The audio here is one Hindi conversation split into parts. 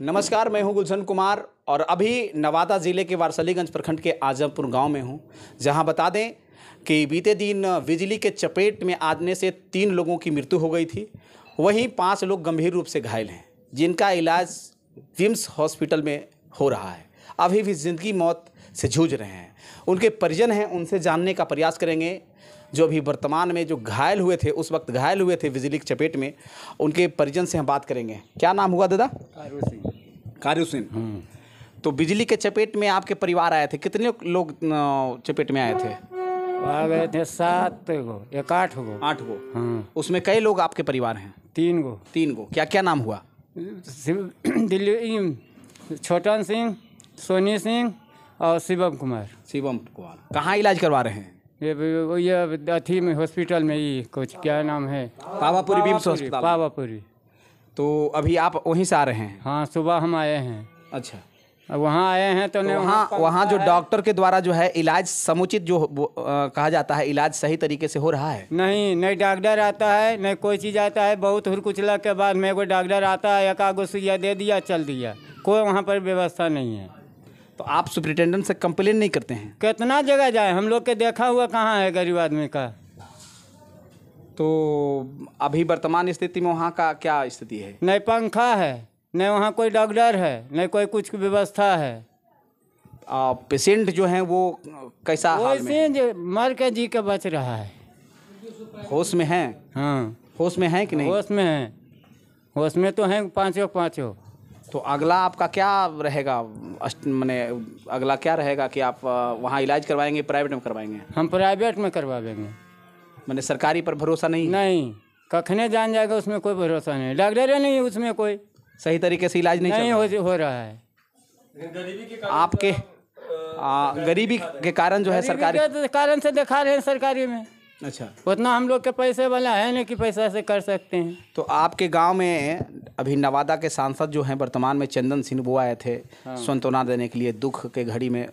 नमस्कार मैं हूं गुलशन कुमार और अभी नवादा ज़िले के वारसलीगंज प्रखंड के आजमपुर गांव में हूं जहां बता दें कि बीते दिन बिजली के चपेट में आने से तीन लोगों की मृत्यु हो गई थी वहीं पांच लोग गंभीर रूप से घायल हैं जिनका इलाज विम्स हॉस्पिटल में हो रहा है अभी भी ज़िंदगी मौत से जूझ रहे हैं उनके परिजन हैं उनसे जानने का प्रयास करेंगे जो अभी वर्तमान में जो घायल हुए थे उस वक्त घायल हुए थे बिजली की चपेट में उनके परिजन से हम बात करेंगे क्या नाम हुआ दादा सिंह कारूसिन हम्म। तो बिजली के चपेट में आपके परिवार आए थे कितने लोग चपेट में आए थे आ गए थे सात गो एक आठ गो आठ गो हाँ उसमें कई लोग आपके परिवार हैं तीन गो तीन गो क्या क्या नाम हुआ दिल्ली छोटन सिंह सोनी सिंह और शिवम कुमार शिवम कुमार कहाँ इलाज करवा रहे हैं ये ये अथी में हॉस्पिटल में ही कुछ क्या नाम है पावापुरी बीम्स हॉस्पिटल पावापुरी तो अभी आप वहीं से आ रहे हैं हाँ सुबह हम आए हैं अच्छा अब वहाँ आए हैं तो, तो वहाँ वहाँ जो डॉक्टर के द्वारा जो है इलाज समुचित जो आ, कहा जाता है इलाज सही तरीके से हो रहा है नहीं नहीं डॉक्टर आता है नहीं कोई चीज़ आता है बहुत हुरकुचला के बाद में कोई डॉक्टर आता है एक आगो सुइया दे दिया चल दिया कोई वहाँ पर व्यवस्था नहीं है तो आप सुप्रिटेंडेंट से कंप्लेन नहीं करते हैं कितना जगह जाए हम लोग के देखा हुआ कहाँ है गरीब आदमी का तो अभी वर्तमान स्थिति में वहाँ का क्या स्थिति है नहीं पंखा है न वहाँ कोई डॉक्टर है न कोई कुछ की व्यवस्था है पेशेंट जो है वो कैसा हाल में मर के जी के बच रहा है होश में है हाँ होश में है कि नहीं होश में है होश में तो हैं पाँचों पाँचों तो अगला आपका क्या रहेगा मैंने अगला क्या रहेगा कि आप वहाँ इलाज करवाएंगे प्राइवेट में करवाएंगे हम प्राइवेट में देंगे मैंने सरकारी पर भरोसा नहीं नहीं कखने जान जाएगा उसमें कोई भरोसा नहीं डॉक्टर नहीं उसमें कोई सही तरीके से इलाज नहीं, नहीं हो, हो रहा है गरीबी के आपके तो, आ, गरीबी के कारण जो है सरकारी के तो कारण से दिखा रहे हैं सरकारी में अच्छा उतना हम लोग के पैसे वाला है ना कि पैसा से कर सकते हैं तो आपके गांव में अभी नवादा के सांसद जो हैं वर्तमान में चंदन सिंह वो आए थे हाँ। संत्वना देने के लिए दुख के घड़ी में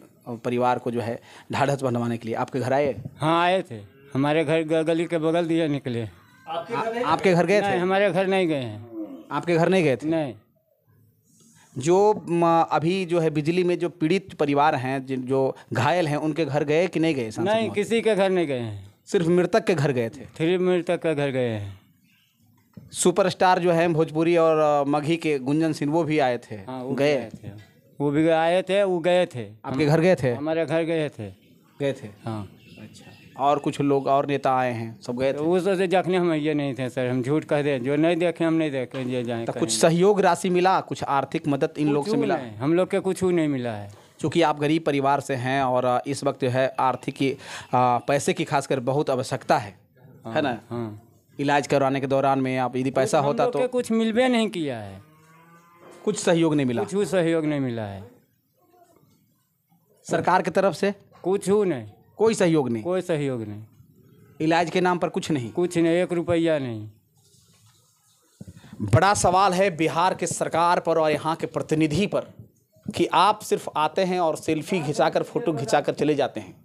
परिवार को जो है ढाढ़स बनवाने के लिए आपके घर आए हाँ आए थे हमारे घर गली के बगल दिया निकले आपके घर आपके घर गए थे हमारे घर नहीं गए हैं आपके घर नहीं गए थे नहीं जो अभी जो है बिजली में जो पीड़ित परिवार हैं जिन जो घायल हैं उनके घर गए कि नहीं गए नहीं किसी के घर नहीं गए हैं सिर्फ मृतक के घर गए थे सिर्फ मृतक के घर गए हैं सुपरस्टार जो है भोजपुरी और मघी के गुंजन सिंह वो भी आए थे हाँ, वो गए थे वो भी आए थे वो गए थे आपके घर गए थे हमारे घर गए थे गए थे हाँ अच्छा और कुछ लोग और नेता आए हैं सब गए थे तो उस से जखने हम ये नहीं थे सर हम झूठ कह दें जो नहीं देखे हम नहीं देखे ये जाए तो कुछ सहयोग राशि मिला कुछ आर्थिक मदद इन लोग से मिला हम लोग के कुछ नहीं मिला है क्योंकि आप गरीब परिवार से हैं और इस वक्त जो है आर्थिक पैसे की खासकर बहुत आवश्यकता है है ना हाँ, हाँ। इलाज करवाने के दौरान में आप यदि तो पैसा होता तो कुछ मिलवे नहीं किया है कुछ सहयोग नहीं मिला कुछ सहयोग नहीं मिला है सरकार की तरफ से कुछ नहीं कोई सहयोग नहीं कोई सहयोग नहीं इलाज के नाम पर कुछ नहीं कुछ नहीं एक रुपया नहीं बड़ा सवाल है बिहार के सरकार पर और यहाँ के प्रतिनिधि पर कि आप सिर्फ आते हैं और सेल्फी खिंचाकर फोटो खिंचाकर चले जाते हैं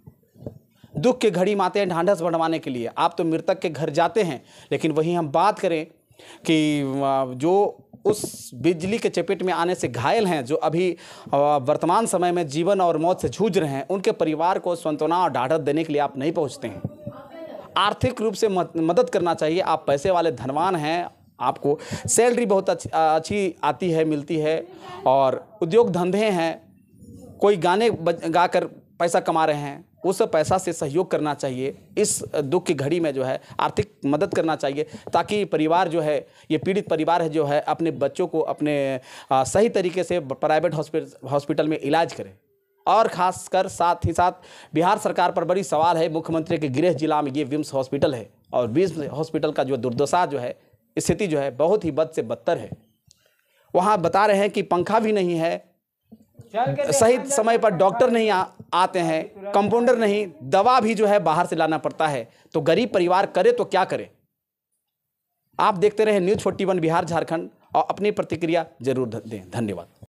दुख के घड़ी में आते हैं ढांढस बढ़वाने के लिए आप तो मृतक के घर जाते हैं लेकिन वहीं हम बात करें कि जो उस बिजली के चपेट में आने से घायल हैं जो अभी वर्तमान समय में जीवन और मौत से जूझ रहे हैं उनके परिवार को सांत्वना और ढाढ़त देने के लिए आप नहीं पहुंचते हैं आर्थिक रूप से मदद करना चाहिए आप पैसे वाले धनवान हैं आपको सैलरी बहुत अच्छी अच्छी आती है मिलती है और उद्योग धंधे हैं कोई गाने गाकर पैसा कमा रहे हैं उस पैसा से सहयोग करना चाहिए इस दुख की घड़ी में जो है आर्थिक मदद करना चाहिए ताकि परिवार जो है ये पीड़ित परिवार है जो है अपने बच्चों को अपने सही तरीके से प्राइवेट हॉस्पिटल में इलाज करें और खासकर साथ ही साथ बिहार सरकार पर बड़ी सवाल है मुख्यमंत्री के गृह जिला में ये विम्स हॉस्पिटल है और विम्स हॉस्पिटल का जो दुर्दशा जो है स्थिति जो है बहुत ही बद से बदतर है वहाँ बता रहे हैं कि पंखा भी नहीं है सही समय पर डॉक्टर नहीं आ, आते हैं कंपाउंडर नहीं दवा भी जो है बाहर से लाना पड़ता है तो गरीब परिवार करे तो क्या करे आप देखते रहे न्यूज़ फोर्टी बिहार झारखंड और अपनी प्रतिक्रिया जरूर दें धन्यवाद